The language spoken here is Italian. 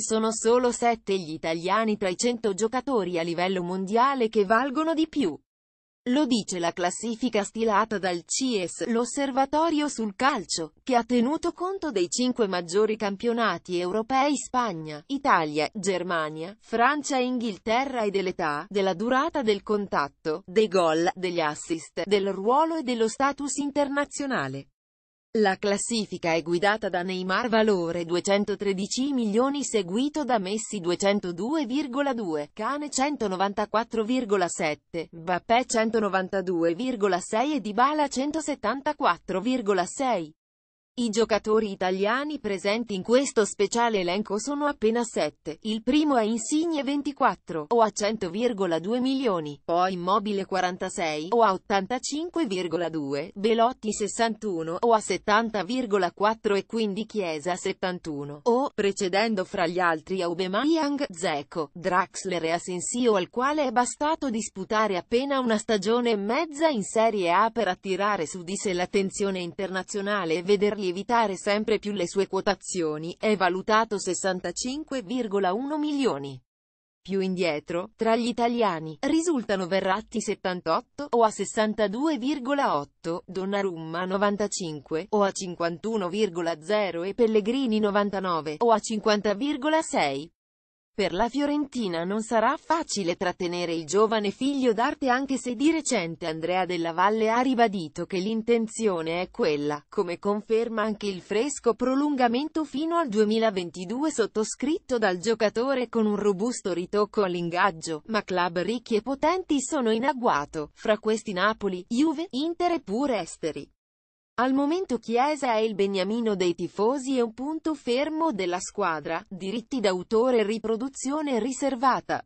Sono solo 7 gli italiani tra i 100 giocatori a livello mondiale che valgono di più. Lo dice la classifica stilata dal CIES, l'osservatorio sul calcio, che ha tenuto conto dei cinque maggiori campionati europei Spagna, Italia, Germania, Francia e Inghilterra e dell'età, della durata del contatto, dei gol, degli assist, del ruolo e dello status internazionale. La classifica è guidata da Neymar valore 213 milioni seguito da Messi 202,2, Cane 194,7, Mbappé 192,6 e Dybala 174,6. I giocatori italiani presenti in questo speciale elenco sono appena 7, il primo è Insigne 24, o a 100,2 milioni, poi Immobile 46, o a 85,2, Belotti 61, o a 70,4 e quindi Chiesa 71, o, precedendo fra gli altri Aubameyang, Zeco, Draxler e Asensio al quale è bastato disputare appena una stagione e mezza in Serie A per attirare su di sé l'attenzione internazionale e vederli evitare sempre più le sue quotazioni, è valutato 65,1 milioni. Più indietro, tra gli italiani, risultano Verratti 78 o a 62,8, Donnarumma 95 o a 51,0 e Pellegrini 99 o a 50,6. Per la Fiorentina non sarà facile trattenere il giovane figlio d'arte anche se di recente Andrea Della Valle ha ribadito che l'intenzione è quella, come conferma anche il fresco prolungamento fino al 2022 sottoscritto dal giocatore con un robusto ritocco all'ingaggio, ma club ricchi e potenti sono in agguato, fra questi Napoli, Juve, Inter e pure esteri. Al momento Chiesa è il beniamino dei tifosi e un punto fermo della squadra, diritti d'autore e riproduzione riservata.